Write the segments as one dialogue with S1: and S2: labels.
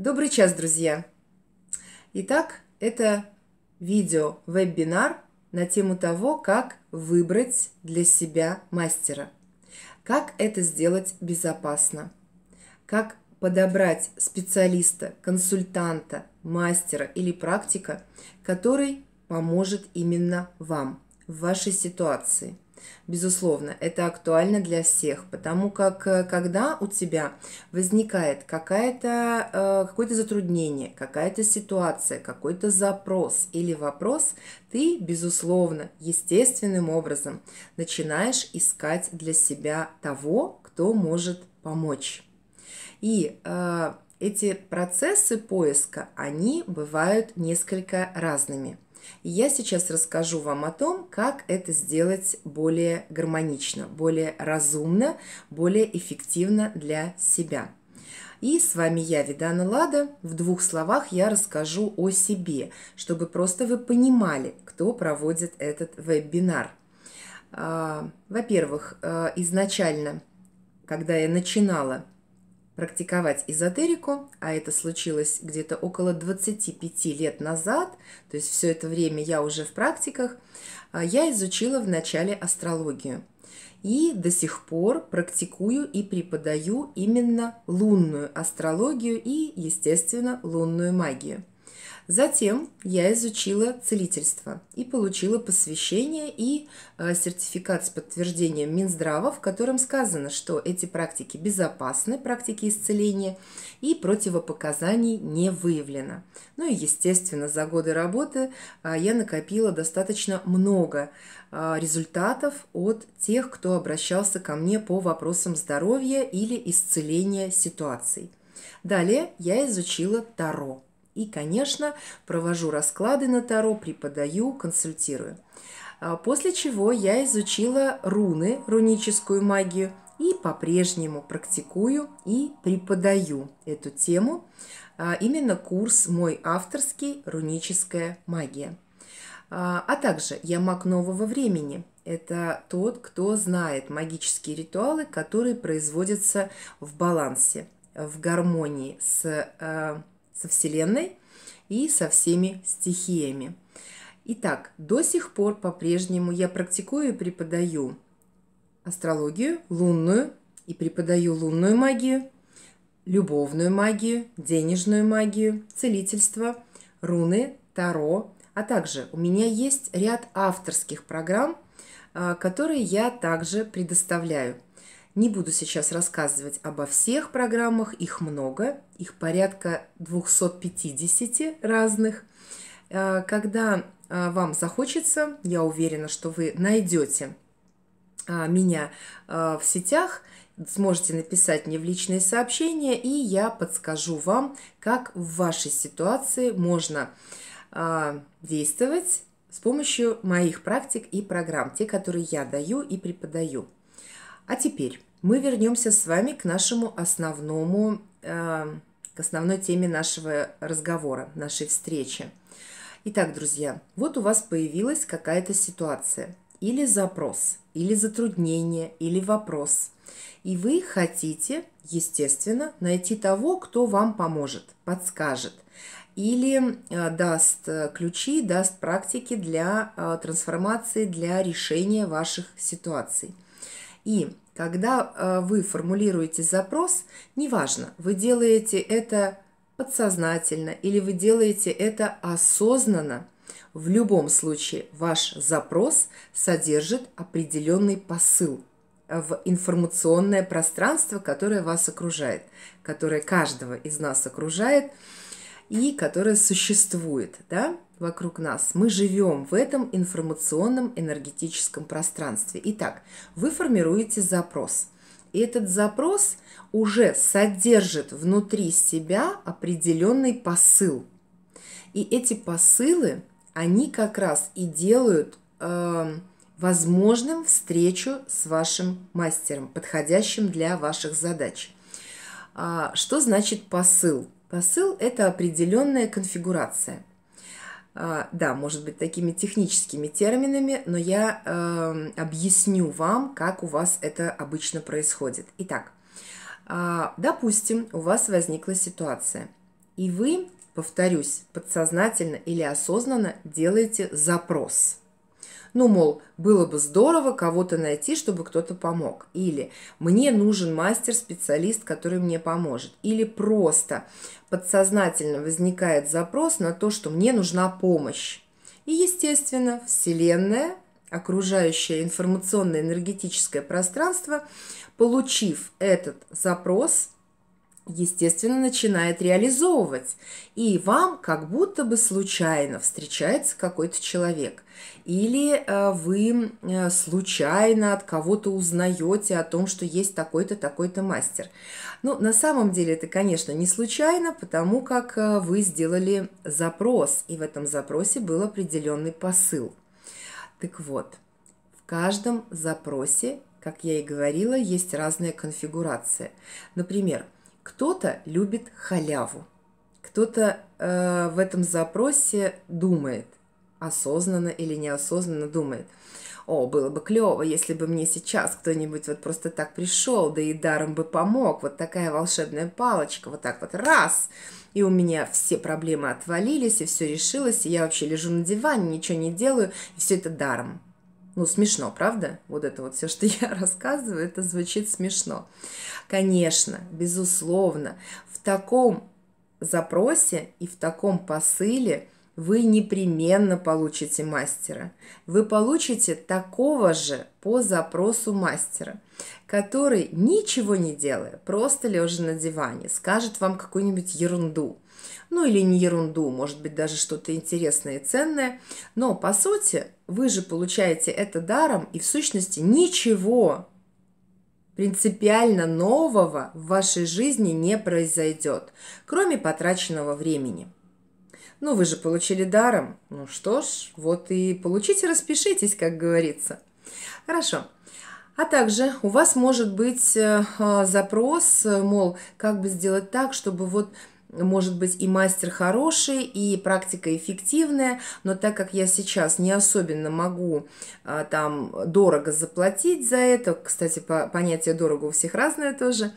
S1: Добрый час, друзья! Итак, это видео-вебинар на тему того, как выбрать для себя мастера. Как это сделать безопасно? Как подобрать специалиста, консультанта, мастера или практика, который поможет именно вам в вашей ситуации. Безусловно, это актуально для всех, потому как э, когда у тебя возникает какая-то, э, какое-то затруднение, какая-то ситуация, какой-то запрос или вопрос, ты, безусловно, естественным образом начинаешь искать для себя того, кто может помочь. И э, эти процессы поиска, они бывают несколько разными – я сейчас расскажу вам о том, как это сделать более гармонично, более разумно, более эффективно для себя. И с вами я, Видана Лада. В двух словах я расскажу о себе, чтобы просто вы понимали, кто проводит этот вебинар. А, во-первых, э, изначально, когда я начинала практиковать эзотерику, а это случилось где-то около 25 лет назад, то есть все это время я уже в практиках, а, я изучила вначале астрологию. И до сих пор практикую и преподаю именно лунную астрологию и, естественно, лунную магию. Затем я изучила целительство и получила посвящение и э, сертификат с подтверждением Минздрава, в котором сказано, что эти практики безопасны, практики исцеления, и противопоказаний не выявлено. Ну и, естественно, за годы работы э, я накопила достаточно много э, результатов от тех, кто обращался ко мне по вопросам здоровья или исцеления ситуаций. Далее я изучила Таро – и, конечно, провожу расклады на Таро, преподаю, консультирую. А, после чего я изучила руны, руническую магию, и по-прежнему практикую и преподаю эту тему. А, именно курс мой авторский «Руническая магия». А, а также я маг нового времени. Это тот, кто знает магические ритуалы, которые производятся в балансе, в гармонии с э, со Вселенной и со всеми стихиями. Итак, до сих пор по-прежнему я практикую и преподаю астрологию лунную и преподаю лунную магию, любовную магию, денежную магию, целительство, руны, таро, а также у меня есть ряд авторских программ, а, которые я также предоставляю. Не буду сейчас рассказывать обо всех программах, их много, их порядка 250 разных. Э, когда э, вам захочется, я уверена, что вы найдете э, меня в сетях, сможете написать мне в личные сообщения, и я подскажу вам, как в вашей ситуации можно действовать с помощью моих практик и программ, те, которые я даю и преподаю. А теперь мы вернемся с вами к нашему основному, э, к основной теме нашего разговора, нашей встречи. Итак, друзья, вот у вас появилась какая-то ситуация или запрос, или затруднение, или вопрос. И вы хотите, естественно, найти того, кто вам поможет, подскажет или э, даст э, ключи, даст практики для трансформации, для решения ваших ситуаций – и когда э, вы формулируете запрос, неважно, вы делаете это подсознательно или вы делаете это осознанно, в любом случае ваш запрос содержит определенный посыл в информационное пространство, которое вас окружает, которое каждого из нас окружает и которое существует. Да? вокруг нас. Мы живем в этом информационном энергетическом пространстве. Итак, вы формируете запрос. И этот запрос уже содержит внутри себя определенный посыл. И эти посылы, они как раз и делают э, возможным встречу с вашим мастером, подходящим для ваших задач. А, что значит посыл? Посыл – это определенная конфигурация. А, да, может быть, такими техническими терминами, но я э, объясню вам, как у вас это обычно происходит. Итак, э, допустим, у вас возникла ситуация, и вы, повторюсь, подсознательно или осознанно делаете запрос – ну, мол, было бы здорово кого-то найти, чтобы кто-то помог. Или мне нужен мастер-специалист, который мне поможет. Или просто подсознательно возникает запрос на то, что мне нужна помощь. И, естественно, Вселенная, окружающее информационно-энергетическое пространство, получив этот запрос – естественно, начинает реализовывать. И вам как будто бы случайно встречается какой-то человек. Или э, вы э, случайно от кого-то узнаете о том, что есть такой-то, такой-то мастер. Ну, на самом деле это, конечно, не случайно, потому как э, вы сделали запрос, и в этом запросе был определенный посыл. Так вот, в каждом запросе как я и говорила, есть разная конфигурация. Например, кто-то любит халяву, кто-то э, в этом запросе думает, осознанно или неосознанно думает, о, было бы клево, если бы мне сейчас кто-нибудь вот просто так пришел, да и даром бы помог, вот такая волшебная палочка, вот так вот раз, и у меня все проблемы отвалились, и все решилось, и я вообще лежу на диване, ничего не делаю, и все это даром. Ну, смешно, правда? Вот это вот все, что я рассказываю, это звучит смешно. Конечно, безусловно, в таком запросе и в таком посыле вы непременно получите мастера. Вы получите такого же по запросу мастера, который, ничего не делая, просто лежа на диване, скажет вам какую-нибудь ерунду – ну или не ерунду, может быть даже что-то интересное и ценное, но по сути вы же получаете это даром и в сущности ничего принципиально нового в вашей жизни не произойдет, кроме потраченного времени. Ну, вы же получили даром. Ну что ж, вот и получите, распишитесь, как говорится. Хорошо. А также у вас может быть э, э, запрос, э, мол, как бы сделать так, чтобы вот может быть и мастер хороший, и практика эффективная, но так как я сейчас не особенно могу а, там дорого заплатить за это, кстати, по, понятие дорого у всех разное тоже,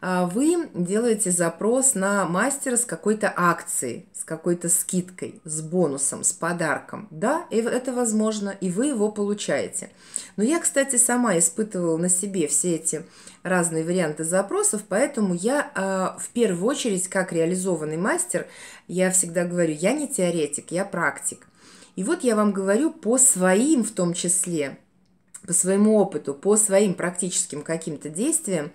S1: а, вы делаете запрос на мастера с какой-то акцией, с какой-то скидкой, с бонусом, с подарком. Да, и это возможно, и вы его получаете. Но я, кстати, сама испытывала на себе все эти разные варианты запросов, поэтому я э, в первую очередь, как реализованный мастер, я всегда говорю, я не теоретик, я практик. И вот я вам говорю по своим в том числе, по своему опыту, по своим практическим каким-то действиям.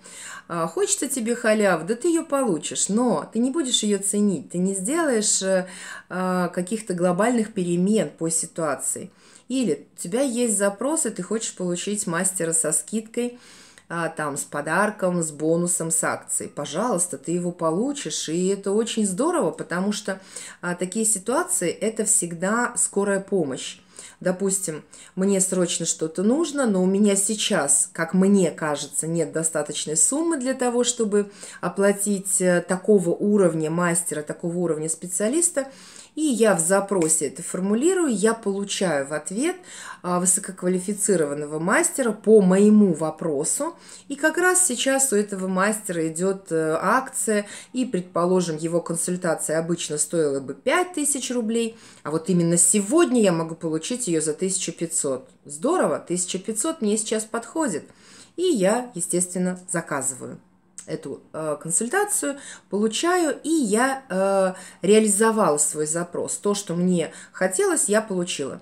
S1: А, Хочется тебе халяв, да ты ее получишь, но ты не будешь ее ценить, ты не сделаешь э, а, каких-то глобальных перемен по ситуации. Или у тебя есть запросы, ты хочешь получить мастера со скидкой – а, там с подарком, с бонусом, с акцией. Пожалуйста, ты его получишь, и это очень здорово, потому что а, такие ситуации – это всегда скорая помощь. Допустим, мне срочно что-то нужно, но у меня сейчас, как мне кажется, нет достаточной суммы для того, чтобы оплатить э, такого уровня мастера, такого уровня специалиста – и я в запросе это формулирую, я получаю в ответ а, высококвалифицированного мастера по моему вопросу. И как раз сейчас у этого мастера идет э, акция, и, предположим, его консультация обычно стоила бы 5000 рублей, а вот именно сегодня я могу получить ее за 1500. Здорово, 1500 мне сейчас подходит. И я, естественно, заказываю эту э, консультацию, получаю, и я э, реализовала свой запрос. То, что мне хотелось, я получила.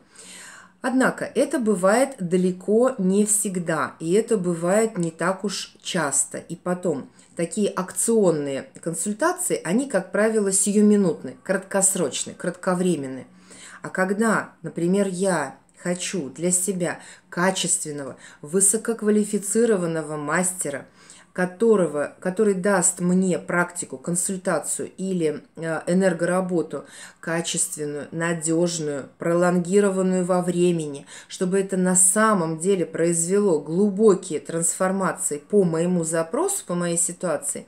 S1: Однако это бывает далеко не всегда, и это бывает не так уж часто. И потом, такие акционные консультации, они, как правило, сиюминутные краткосрочные кратковременные А когда, например, я хочу для себя качественного, высококвалифицированного мастера – которого, который даст мне практику, консультацию или э, энергоработу качественную, надежную, пролонгированную во времени, чтобы это на самом деле произвело глубокие трансформации по моему запросу, по моей ситуации,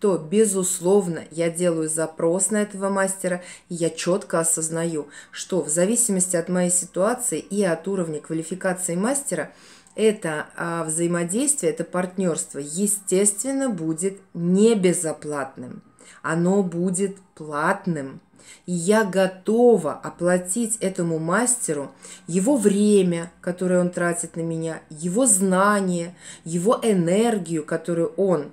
S1: то, безусловно, я делаю запрос на этого мастера, и я четко осознаю, что в зависимости от моей ситуации и от уровня квалификации мастера – это а, взаимодействие, это партнерство, естественно, будет не безоплатным. Оно будет платным. И я готова оплатить этому мастеру его время, которое он тратит на меня, его знания, его энергию, которую он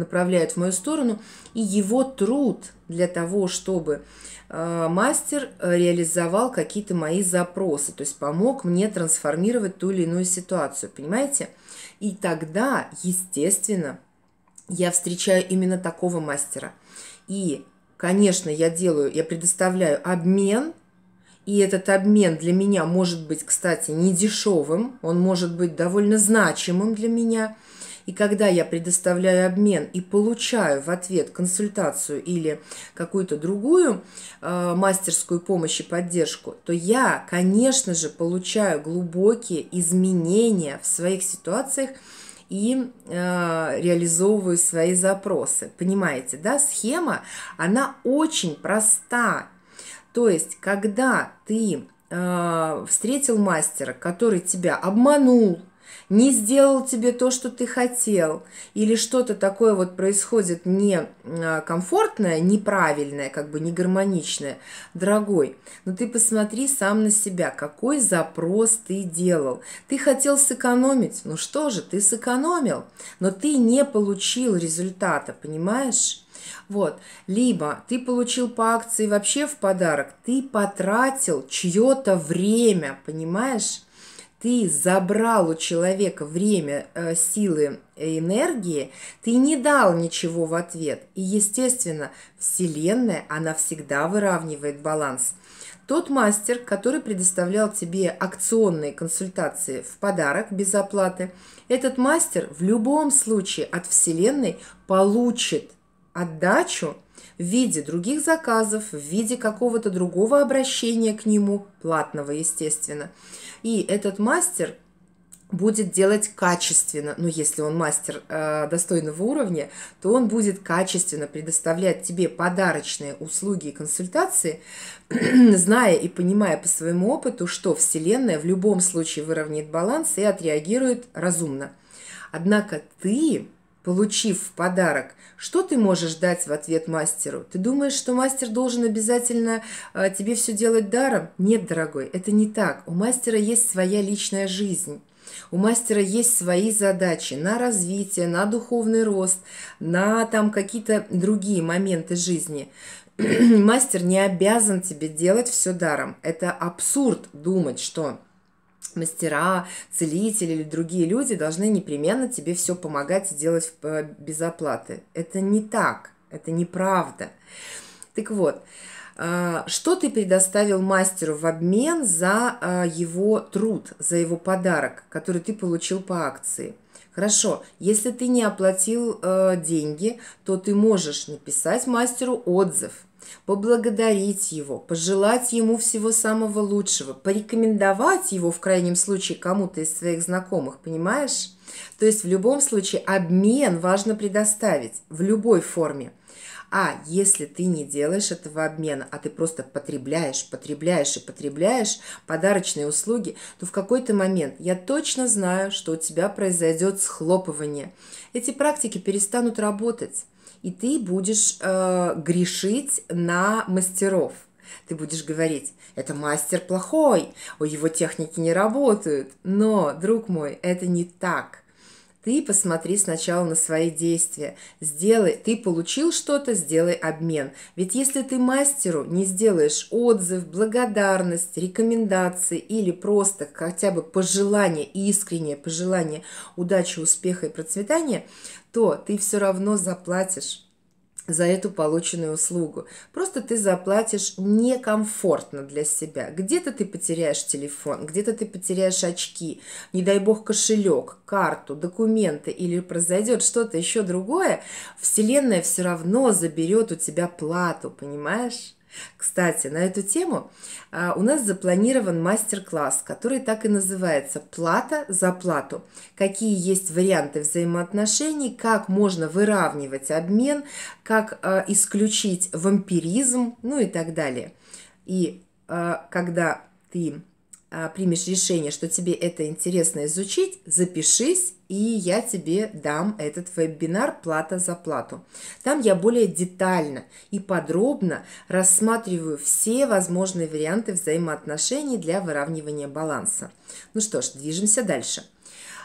S1: направляют в мою сторону, и его труд для того, чтобы э, мастер э, реализовал какие-то мои запросы, то есть помог мне трансформировать ту или иную ситуацию, понимаете? И тогда, естественно, я встречаю именно такого мастера. И, конечно, я делаю, я предоставляю обмен, и этот обмен для меня может быть, кстати, не дешевым, он может быть довольно значимым для меня – и когда я предоставляю обмен и получаю в ответ консультацию или какую-то другую э, мастерскую помощь и поддержку, то я, конечно же, получаю глубокие изменения в своих ситуациях и э, реализовываю свои запросы. Понимаете, да, схема, она очень проста. То есть, когда ты э, встретил мастера, который тебя обманул, не сделал тебе то, что ты хотел, или что-то такое вот происходит некомфортное, э, неправильное, как бы негармоничное, дорогой, но ты посмотри сам на себя, какой запрос ты делал. Ты хотел сэкономить, ну что же, ты сэкономил, но ты не получил результата, понимаешь? Вот. Либо ты получил по акции вообще в подарок, ты потратил чье-то время, понимаешь? ты забрал у человека время, э, силы энергии, ты не дал ничего в ответ. И, естественно, Вселенная, она всегда выравнивает баланс. Тот мастер, который предоставлял тебе акционные консультации в подарок без оплаты, этот мастер в любом случае от Вселенной получит – отдачу в виде других заказов, в виде какого-то другого обращения к нему, платного, естественно. И этот мастер будет делать качественно, но ну, если он мастер э, достойного уровня, то он будет качественно предоставлять тебе подарочные услуги и консультации, зная и понимая по своему опыту, что Вселенная в любом случае выровняет баланс и отреагирует разумно. Однако ты получив в подарок, что ты можешь дать в ответ мастеру? Ты думаешь, что мастер должен обязательно э, тебе все делать даром? Нет, дорогой, это не так. У мастера есть своя личная жизнь. У мастера есть свои задачи на развитие, на духовный рост, на там какие-то другие моменты жизни. Мастер не обязан тебе делать все даром. Это абсурд думать, что мастера, целители или другие люди должны непременно тебе все помогать и делать э, без оплаты. Это не так, это неправда. Так вот, э, что ты предоставил мастеру в обмен за э, его труд, за его подарок, который ты получил по акции? Хорошо, если ты не оплатил деньги, то ты можешь написать мастеру отзыв – поблагодарить его, пожелать ему всего самого лучшего, порекомендовать его в крайнем случае кому-то из своих знакомых, понимаешь? То есть в любом случае обмен важно предоставить в любой форме. А если ты не делаешь этого обмена, а ты просто потребляешь, потребляешь и потребляешь подарочные услуги, то в какой-то момент я точно знаю, что у тебя произойдет схлопывание. Эти практики перестанут работать и ты будешь э, грешить на мастеров. Ты будешь говорить, это мастер плохой, у его техники не работают. Но, друг мой, это не так. Ты посмотри сначала на свои действия. Сделай, ты получил что-то, сделай обмен. Ведь если ты мастеру не сделаешь отзыв, благодарность, рекомендации или просто хотя бы пожелание, искреннее пожелание удачи, успеха и процветания, то ты все равно заплатишь за эту полученную услугу. Просто ты заплатишь некомфортно для себя. Где-то ты потеряешь телефон, где-то ты потеряешь очки, не дай бог кошелек, карту, документы или произойдет что-то еще другое, Вселенная все равно заберет у тебя плату, понимаешь? Кстати, на эту тему а, у нас запланирован мастер-класс, который так и называется «Плата за плату». Какие есть варианты взаимоотношений, как можно выравнивать обмен, как а, исключить вампиризм, ну и так далее. И а, когда ты а, примешь решение, что тебе это интересно изучить, запишись, и я тебе дам этот вебинар «Плата за плату». Там я более детально и подробно рассматриваю все возможные варианты взаимоотношений для выравнивания баланса. Ну что ж, движемся дальше.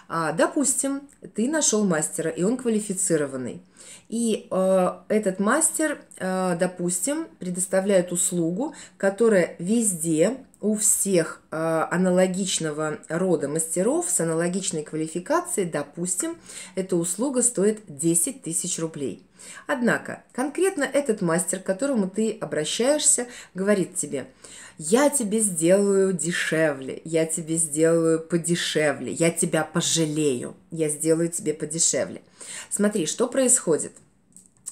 S1: А, допустим, ты нашел мастера, и он квалифицированный. И э, этот мастер, э, допустим, предоставляет услугу, которая везде у всех э, аналогичного рода мастеров с аналогичной квалификацией, допустим, эта услуга стоит 10 тысяч рублей. Однако конкретно этот мастер, к которому ты обращаешься, говорит тебе, я тебе сделаю дешевле, я тебе сделаю подешевле, я тебя пожалею, я сделаю тебе подешевле. Смотри, что происходит.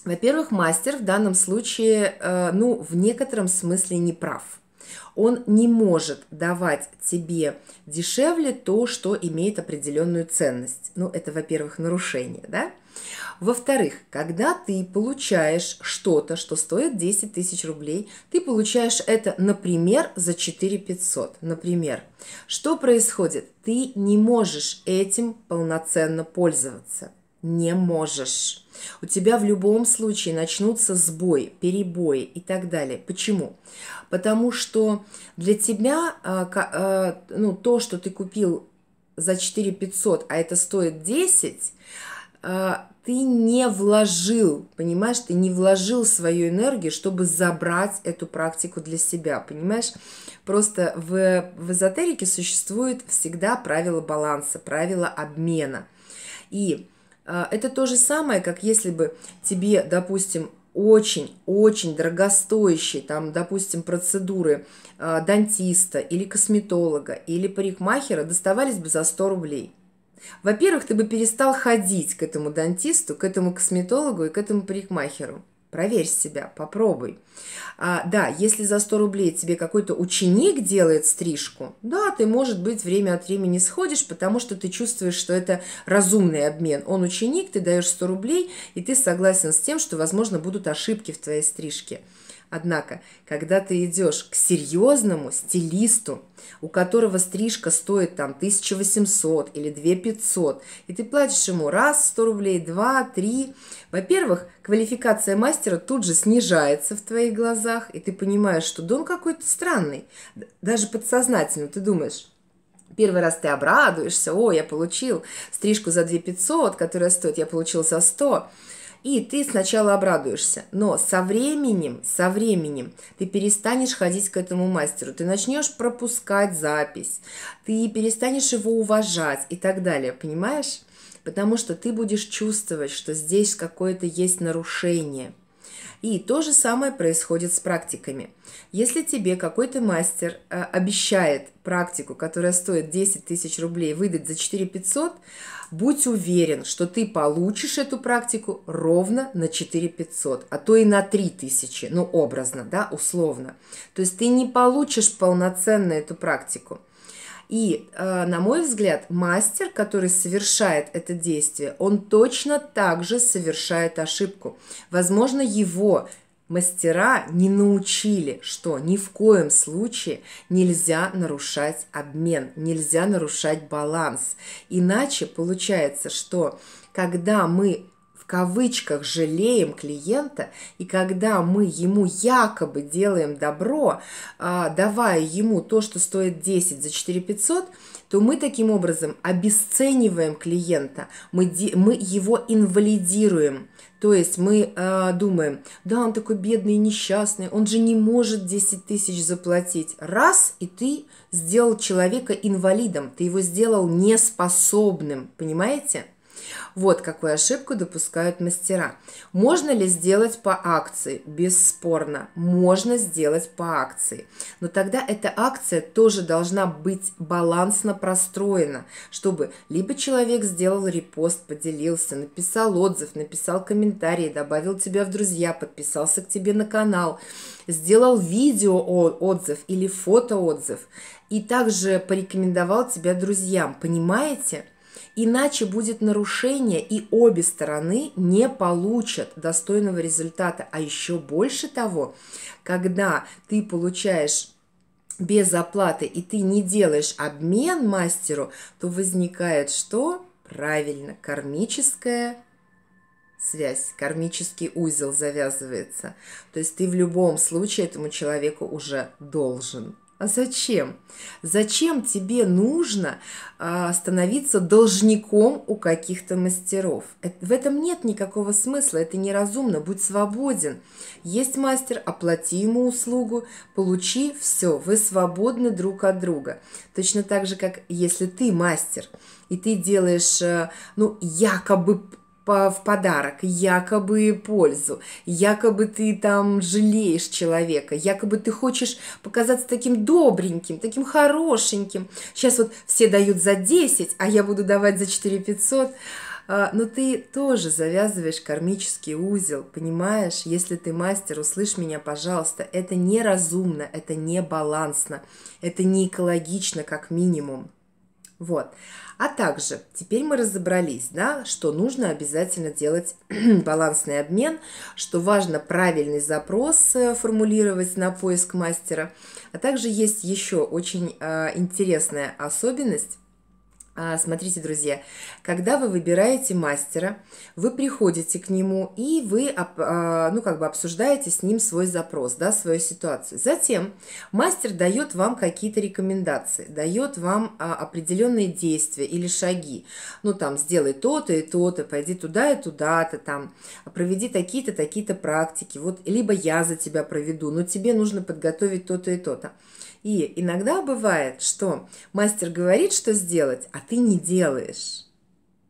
S1: Во-первых, мастер в данном случае, э, ну, в некотором смысле не прав – он не может давать тебе дешевле то, что имеет определенную ценность. Ну, это, во-первых, нарушение, да? Во-вторых, когда ты получаешь что-то, что стоит 10 тысяч рублей, ты получаешь это, например, за 4 500. Например, что происходит? Ты не можешь этим полноценно пользоваться – не можешь. У тебя в любом случае начнутся сбой, перебои и так далее. Почему? Потому что для тебя а, а, ну, то, что ты купил за 4 500, а это стоит 10, а, ты не вложил, понимаешь, ты не вложил свою энергию, чтобы забрать эту практику для себя, понимаешь? Просто в, в эзотерике существует всегда правило баланса, правило обмена. И а, это то же самое, как если бы тебе, допустим, очень-очень дорогостоящие, там, допустим, процедуры э, дантиста или косметолога или парикмахера доставались бы за 100 рублей. Во-первых, ты бы перестал ходить к этому дантисту, к этому косметологу и к этому парикмахеру. Проверь себя, попробуй. А, да, если за 100 рублей тебе какой-то ученик делает стрижку, да, ты, может быть, время от времени сходишь, потому что ты чувствуешь, что это разумный обмен. Он ученик, ты даешь 100 рублей, и ты согласен с тем, что, возможно, будут ошибки в твоей стрижке. Однако, когда ты идешь к серьезному стилисту, у которого стрижка стоит там 1800 или 2500, и ты платишь ему раз 100 рублей, два, три, во-первых, квалификация мастера тут же снижается в твоих глазах, и ты понимаешь, что дом какой-то странный, даже подсознательно ты думаешь, Первый раз ты обрадуешься, о, я получил стрижку за 2500, которая стоит, я получил за 100. И ты сначала обрадуешься, но со временем, со временем ты перестанешь ходить к этому мастеру, ты начнешь пропускать запись, ты перестанешь его уважать и так далее, понимаешь? Потому что ты будешь чувствовать, что здесь какое-то есть нарушение – и то же самое происходит с практиками. Если тебе какой-то мастер э, обещает практику, которая стоит 10 тысяч рублей, выдать за 4 500, будь уверен, что ты получишь эту практику ровно на 4 500, а то и на 3 тысячи, ну образно, да, условно. То есть ты не получишь полноценно эту практику. И, э, на мой взгляд, мастер, который совершает это действие, он точно так же совершает ошибку. Возможно, его мастера не научили, что ни в коем случае нельзя нарушать обмен, нельзя нарушать баланс. Иначе получается, что когда мы кавычках жалеем клиента, и когда мы ему якобы делаем добро, а, давая ему то, что стоит 10 за 4 500, то мы таким образом обесцениваем клиента, мы, мы его инвалидируем. То есть мы э, думаем, да, он такой бедный, несчастный, он же не может 10 тысяч заплатить. Раз, и ты сделал человека инвалидом, ты его сделал неспособным, понимаете? Вот какую ошибку допускают мастера. Можно ли сделать по акции? Бесспорно, можно сделать по акции. Но тогда эта акция тоже должна быть балансно простроена, чтобы либо человек сделал репост, поделился, написал отзыв, написал комментарий, добавил тебя в друзья, подписался к тебе на канал, сделал видео отзыв или фото отзыв и также порекомендовал тебя друзьям. Понимаете? Иначе будет нарушение, и обе стороны не получат достойного результата. А еще больше того, когда ты получаешь без оплаты и ты не делаешь обмен мастеру, то возникает что? Правильно, кармическая связь, кармический узел завязывается. То есть ты в любом случае этому человеку уже должен. А зачем? Зачем тебе нужно а, становиться должником у каких-то мастеров? в этом нет никакого смысла, это неразумно, будь свободен. Есть мастер, оплати ему услугу, получи все, вы свободны друг от друга. Точно так же, как если ты мастер, и ты делаешь, э, ну, якобы в подарок, якобы пользу, якобы ты там жалеешь человека, якобы ты хочешь показаться таким добреньким, таким хорошеньким. Сейчас вот все дают за 10, а я буду давать за 4 500. А, но ты тоже завязываешь кармический узел, понимаешь? Если ты мастер, услышь меня, пожалуйста. Это неразумно, это не балансно, это не экологично, как минимум. Вот. А также, теперь мы разобрались, да, что нужно обязательно делать балансный обмен, что важно правильный запрос э, формулировать на поиск мастера. А также есть еще очень э, интересная особенность, а, смотрите, друзья, когда вы выбираете мастера, вы приходите к нему и вы, а, ну, как бы обсуждаете с ним свой запрос, да, свою ситуацию. Затем мастер дает вам какие-то рекомендации, дает вам а, определенные действия или шаги. Ну, там, сделай то-то и то-то, пойди туда и туда-то, там, проведи такие-то, такие-то практики, вот, либо я за тебя проведу, но тебе нужно подготовить то-то и то-то. И иногда бывает, что мастер говорит, что сделать, а ты не делаешь.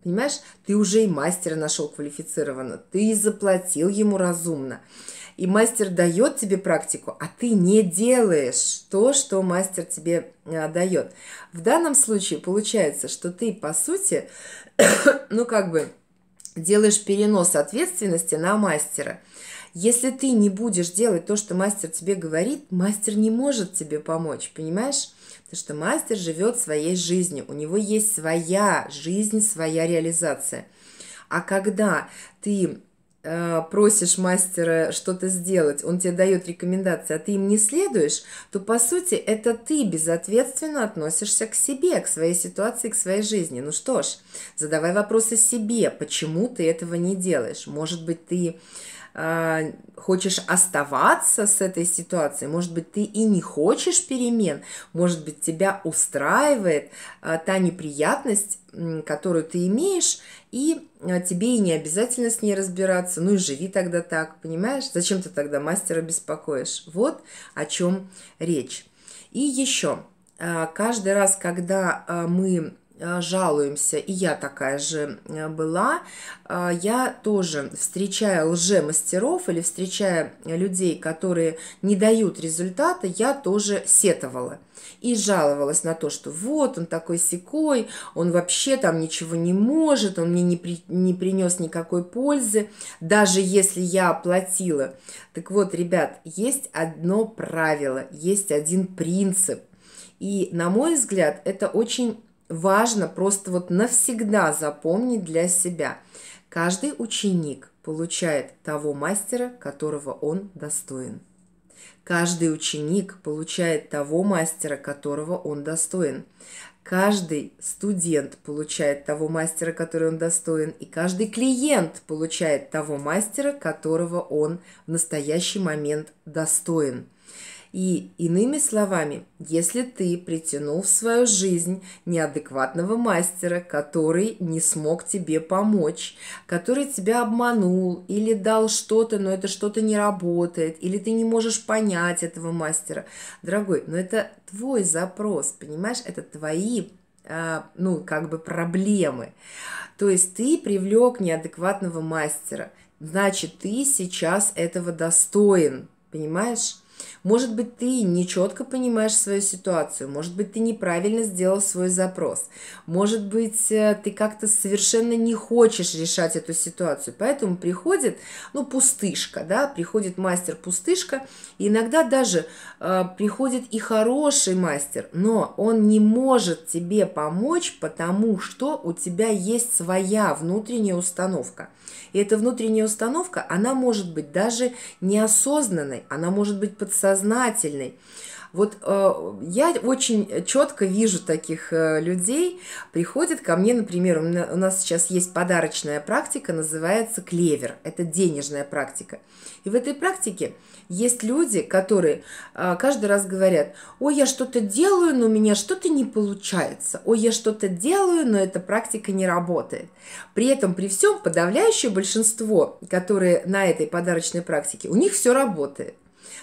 S1: Понимаешь, ты уже и мастера нашел квалифицированно, ты заплатил ему разумно. И мастер дает тебе практику, а ты не делаешь то, что мастер тебе э, дает. В данном случае получается, что ты, по сути, ну как бы делаешь перенос ответственности на мастера. Если ты не будешь делать то, что мастер тебе говорит, мастер не может тебе помочь, понимаешь? Потому что мастер живет своей жизнью, у него есть своя жизнь, своя реализация. А когда ты э, просишь мастера что-то сделать, он тебе дает рекомендации, а ты им не следуешь, то по сути это ты безответственно относишься к себе, к своей ситуации, к своей жизни. Ну что ж, задавай вопросы себе, почему ты этого не делаешь. Может быть, ты а, хочешь оставаться с этой ситуацией, может быть, ты и не хочешь перемен, может быть, тебя устраивает а, та неприятность, которую ты имеешь, и а, тебе и не обязательно с ней разбираться, ну и живи тогда так, понимаешь? Зачем ты тогда мастера беспокоишь? Вот о чем речь. И еще, каждый раз, когда мы Э, жалуемся, и я такая же э, была, э, я тоже, встречая лжемастеров или встречая людей, которые не дают результата, я тоже сетовала и жаловалась на то, что вот он такой секой, он вообще там ничего не может, он мне не, при, не принес никакой пользы, даже если я оплатила. Так вот, ребят, есть одно правило, есть один принцип. И, на мой взгляд, это очень важно просто вот навсегда запомнить для себя. Каждый ученик получает того мастера, которого он достоин. Каждый ученик получает того мастера, которого он достоин. Каждый студент получает того мастера, который он достоин, и каждый клиент получает того мастера, которого он в настоящий момент достоин. И иными словами, если ты притянул в свою жизнь неадекватного мастера, который не смог тебе помочь, который тебя обманул или дал что-то, но это что-то не работает, или ты не можешь понять этого мастера, дорогой, но это твой запрос, понимаешь, это твои а, ну, как бы проблемы. То есть ты привлек неадекватного мастера, значит, ты сейчас этого достоин, понимаешь? Может быть, ты не четко понимаешь свою ситуацию, может быть, ты неправильно сделал свой запрос, может быть, э, ты как-то совершенно не хочешь решать эту ситуацию. Поэтому приходит, ну, пустышка, да, приходит мастер-пустышка, иногда даже э, приходит и хороший мастер, но он не может тебе помочь, потому что у тебя есть своя внутренняя установка. И эта внутренняя установка, она может быть даже неосознанной, она может быть подсознательной, сознательный. Вот э, я очень четко вижу таких э, людей. Приходят ко мне, например, у нас сейчас есть подарочная практика, называется клевер. Это денежная практика. И в этой практике есть люди, которые э, каждый раз говорят, ой, я что-то делаю, но у меня что-то не получается. Ой, я что-то делаю, но эта практика не работает. При этом, при всем, подавляющее большинство, которые на этой подарочной практике, у них все работает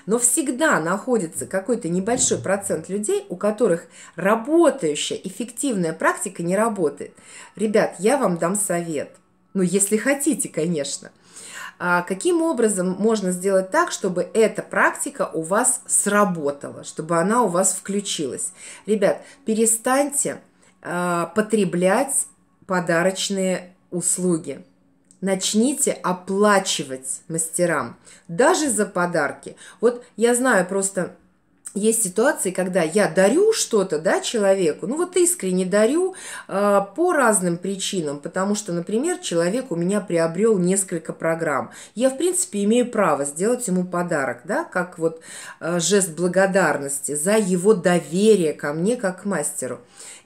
S1: но всегда находится какой-то небольшой процент людей, у которых работающая, эффективная практика не работает. Ребят, я вам дам совет. Ну, если хотите, конечно. А каким образом можно сделать так, чтобы эта практика у вас сработала, чтобы она у вас включилась? Ребят, перестаньте а, потреблять подарочные услуги начните оплачивать мастерам даже за подарки. Вот я знаю просто есть ситуации, когда я дарю что-то, да, человеку, ну вот искренне дарю э, по разным причинам, потому что, например, человек у меня приобрел несколько программ. Я, в принципе, имею право сделать ему подарок, да, как вот э, жест благодарности за его доверие ко мне как к мастеру.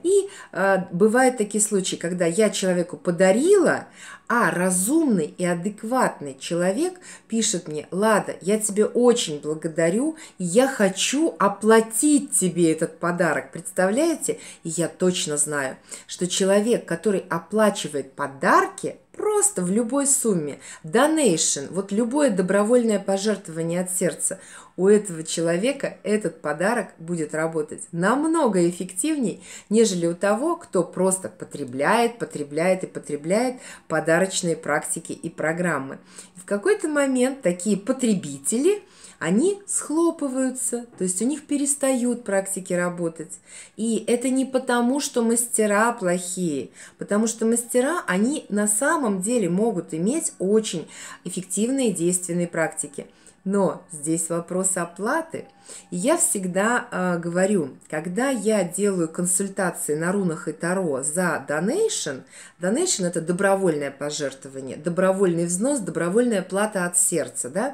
S1: И э, бывают такие случаи, когда я человеку подарила, а разумный и адекватный человек пишет мне, Лада, я тебе очень благодарю, я хочу оплатить тебе этот подарок. Представляете? И я точно знаю, что человек, который оплачивает подарки, Просто в любой сумме. Донейшн, вот любое добровольное пожертвование от сердца. У этого человека этот подарок будет работать намного эффективней, нежели у того, кто просто потребляет, потребляет и потребляет подарочные практики и программы. И в какой-то момент такие потребители – они схлопываются, то есть у них перестают практики работать. И это не потому, что мастера плохие, потому что мастера, они на самом деле могут иметь очень эффективные действенные практики. Но здесь вопрос оплаты – я всегда э, говорю, когда я делаю консультации на рунах и таро за донейшн, донейшн – это добровольное пожертвование, добровольный взнос, добровольная плата от сердца, да,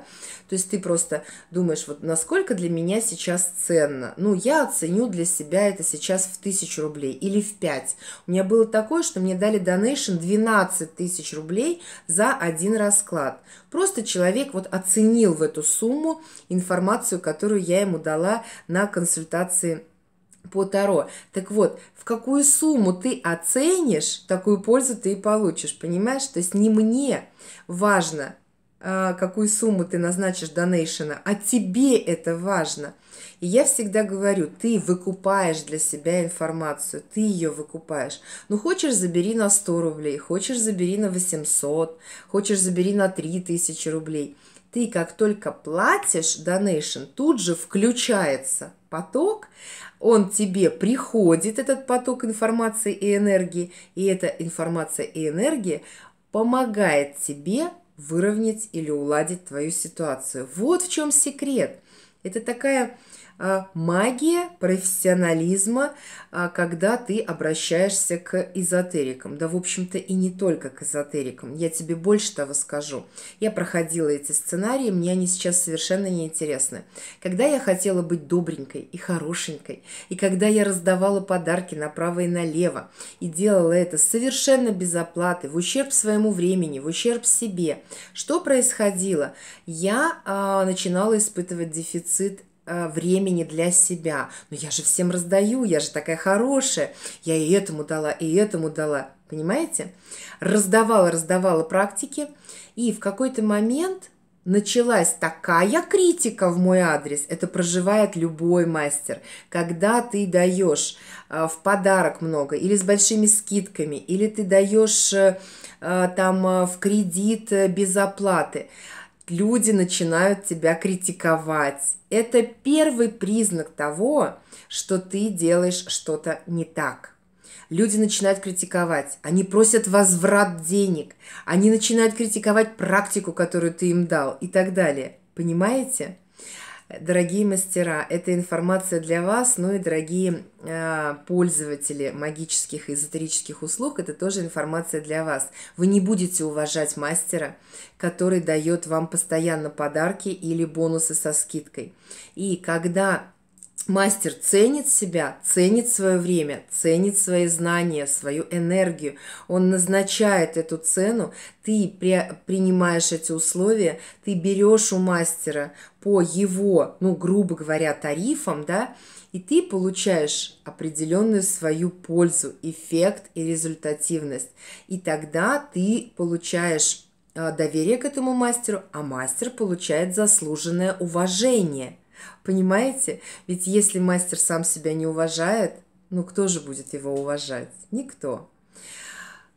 S1: то есть ты просто думаешь, вот насколько для меня сейчас ценно, ну, я оценю для себя это сейчас в тысячу рублей или в пять. У меня было такое, что мне дали донейшн 12 тысяч рублей за один расклад. Просто человек вот оценил в эту сумму информацию, которую я ему дала на консультации по Таро. Так вот, в какую сумму ты оценишь, такую пользу ты и получишь, понимаешь? То есть не мне важно, а, какую сумму ты назначишь донейшена, а тебе это важно. И я всегда говорю, ты выкупаешь для себя информацию, ты ее выкупаешь. Ну, хочешь, забери на 100 рублей, хочешь, забери на 800, хочешь, забери на 3000 рублей ты как только платишь донейшн, тут же включается поток, он тебе приходит, этот поток информации и энергии, и эта информация и энергия помогает тебе выровнять или уладить твою ситуацию. Вот в чем секрет. Это такая а, магия профессионализма, а, когда ты обращаешься к эзотерикам. Да, в общем-то, и не только к эзотерикам. Я тебе больше того скажу. Я проходила эти сценарии, мне они сейчас совершенно не интересны. Когда я хотела быть добренькой и хорошенькой, и когда я раздавала подарки направо и налево, и делала это совершенно без оплаты, в ущерб своему времени, в ущерб себе, что происходило? Я а, начинала испытывать дефицит Э, времени для себя. Но я же всем раздаю, я же такая хорошая, я и этому дала, и этому дала. Понимаете? Раздавала, раздавала практики, и в какой-то момент началась такая критика в мой адрес, это проживает любой мастер, когда ты даешь э, в подарок много или с большими скидками, или ты даешь э, там в кредит без оплаты – люди начинают тебя критиковать. Это первый признак того, что ты делаешь что-то не так. Люди начинают критиковать, они просят возврат денег, они начинают критиковать практику, которую ты им дал и так далее. Понимаете? Дорогие мастера, эта информация для вас, ну и дорогие э, пользователи магических и эзотерических услуг, это тоже информация для вас. Вы не будете уважать мастера, который дает вам постоянно подарки или бонусы со скидкой. И когда Мастер ценит себя, ценит свое время, ценит свои знания, свою энергию. Он назначает эту цену, ты при, принимаешь эти условия, ты берешь у мастера по его, ну, грубо говоря, тарифам, да, и ты получаешь определенную свою пользу, эффект и результативность. И тогда ты получаешь э, доверие к этому мастеру, а мастер получает заслуженное уважение – Понимаете? Ведь если мастер сам себя не уважает, ну кто же будет его уважать? Никто.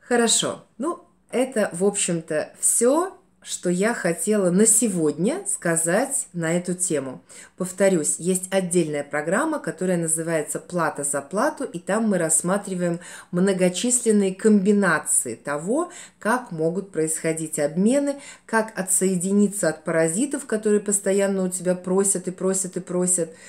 S1: Хорошо. Ну, это, в общем-то, все что я хотела на сегодня сказать на эту тему. Повторюсь, есть отдельная программа, которая называется «Плата за плату», и там мы рассматриваем многочисленные комбинации того, как могут происходить обмены, как отсоединиться от паразитов, которые постоянно у тебя просят и просят и просят –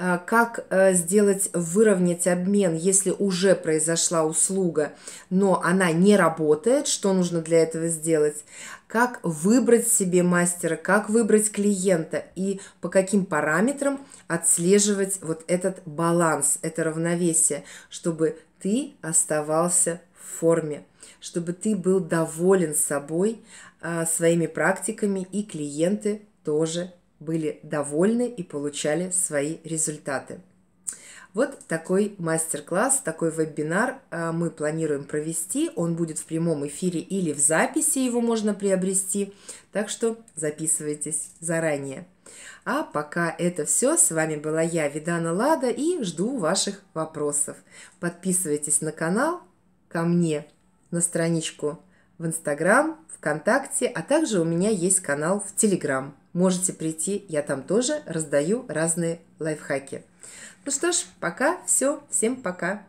S1: Э, как э, сделать, выровнять обмен, если уже произошла услуга, но она не работает, что нужно для этого сделать, как выбрать себе мастера, как выбрать клиента и по каким параметрам отслеживать вот этот баланс, это равновесие, чтобы ты оставался в форме, чтобы ты был доволен собой, э, своими практиками и клиенты тоже были довольны и получали свои результаты. Вот такой мастер-класс, такой вебинар э, мы планируем провести. Он будет в прямом эфире или в записи его можно приобрести. Так что записывайтесь заранее. А пока это все, с вами была я, Видана Лада, и жду ваших вопросов. Подписывайтесь на канал, ко мне, на страничку в Инстаграм, ВКонтакте, а также у меня есть канал в Телеграм. Можете прийти, я там тоже раздаю разные лайфхаки. Ну что ж, пока, все, всем пока.